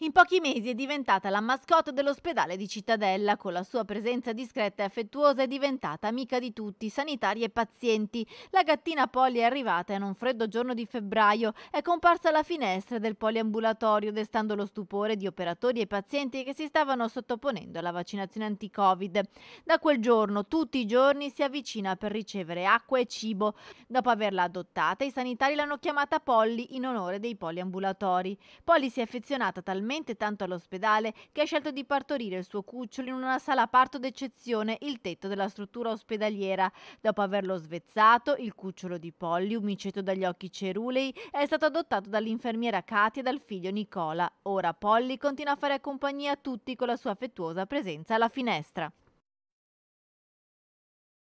In pochi mesi è diventata la mascotte dell'ospedale di Cittadella, con la sua presenza discreta e affettuosa è diventata amica di tutti, sanitari e pazienti. La gattina Polly è arrivata in un freddo giorno di febbraio, è comparsa alla finestra del poliambulatorio, destando lo stupore di operatori e pazienti che si stavano sottoponendo alla vaccinazione anti-Covid. Da quel giorno, tutti i giorni, si avvicina per ricevere acqua e cibo. Dopo averla adottata, i sanitari l'hanno chiamata Polly in onore dei poliambulatori. Polly si è affezionata talmente talmente tanto all'ospedale che ha scelto di partorire il suo cucciolo in una sala parto d'eccezione, il tetto della struttura ospedaliera. Dopo averlo svezzato, il cucciolo di Polly, un miceto dagli occhi cerulei, è stato adottato dall'infermiera Katia e dal figlio Nicola. Ora Polly continua a fare compagnia a tutti con la sua affettuosa presenza alla finestra.